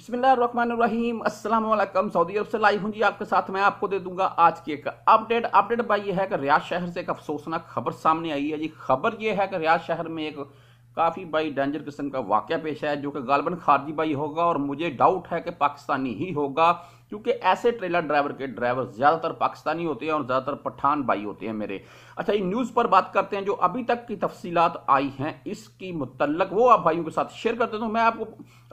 बिस्मिल्लाम Aslam Saudi अरब से live हूँ जी आपके साथ मैं आपको दे दूंगा आज की एक अपडेट अपडेट भाई ये है कि रियाज शहर से एक अफसोसनाक खबर सामने आई है जी खबर ये है कि रियाज शहर में एक काफ़ी भाई डेंजर किस्म का वाक़ पेश है जो कि गालबन खारजी भाई होगा और मुझे डाउट है कि पाकिस्तानी ही होगा क्योंकि ऐसे ट्रेलर ड्राइवर के ड्राइवर ज़्यादातर पाकिस्तानी होते हैं और ज़्यादातर पठान भाई होते हैं मेरे अच्छा ये न्यूज़ पर बात करते हैं जो अभी तक की तफसीत आई हैं इसकी मुतलक वो आप भाइयों के साथ शेयर करते तो मैं आपको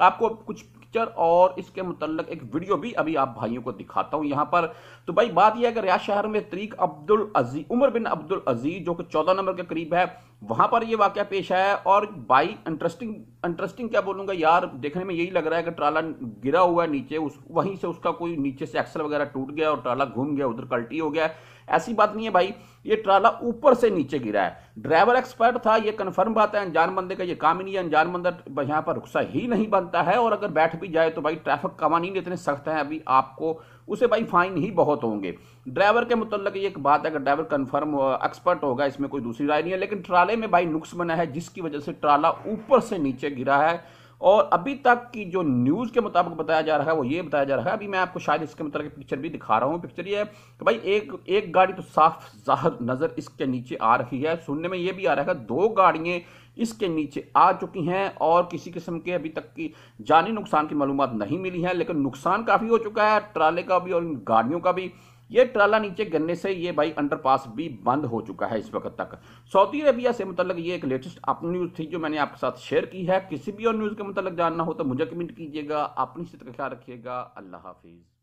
आपको कुछ पिक्चर और इसके मुतल एक वीडियो भी अभी आप भाइयों को दिखाता हूँ यहाँ पर तो भाई बात यह है कि रियाज शहर में तरीक अब्दुल अजीज उमर बिन अब्दुल अजीज जो कि चौदह नंबर के करीब है वहां पर ये वाक्य पेश आया और बाई इंटरेस्टिंग इंटरेस्टिंग क्या बोलूंगा यार देखने में यही लग रहा है कि ट्राला गिरा हुआ है नीचे उस वहीं से उसका कोई नीचे से एक्सल वगैरह टूट गया और ट्राला घूम गया उधर कल्टी हो गया ऐसी बात नहीं है भाई ये ट्राला ऊपर से नीचे गिरा है ड्राइवर एक्सपर्ट था ये कन्फर्म बात है अनजान बंदे का ये काम ही नहीं है अनजान बंदर यहाँ पर रुकसा ही नहीं बनता है और अगर बैठ भी जाए तो भाई ट्रैफिक नहीं इतने सख्त हैं अभी आपको उसे भाई फाइन ही बहुत होंगे ड्राइवर के मुतल ये एक बात है अगर ड्राइवर कन्फर्म एक्सपर्ट होगा इसमें कोई दूसरी राय नहीं है लेकिन ट्राला ट्राले में भाई नुक्स बना है जिसकी वजह से ट्राला ऊपर से नीचे गिरा है और अभी तक की जो न्यूज़ के मुताबिक बताया जा रहा है वो ये बताया जा रहा है अभी मैं आपको शायद इसके मतलब पिक्चर भी दिखा रहा हूँ पिक्चर ये है कि भाई एक एक गाड़ी तो साफ जाहर नज़र इसके नीचे आ रही है सुनने में ये भी आ रहा है दो गाड़ियाँ इसके नीचे आ चुकी हैं और किसी किस्म के अभी तक की जानी नुकसान की मालूम नहीं मिली है लेकिन नुकसान काफ़ी हो चुका है ट्राले का भी और गाड़ियों का भी ये ट्राला नीचे गन्ने से ये भाई अंडरपास भी बंद हो चुका है इस वक्त तक सऊदी अरबिया से मतलब ये एक लेटेस्ट अपनी न्यूज़ थी जो मैंने आपके साथ शेयर की है किसी भी और न्यूज़ के मतलब जानना हो तो मुझे कमेंट कीजिएगा अपनी स्थिति का ख्याल रखिएगा अल्लाह हाफिज़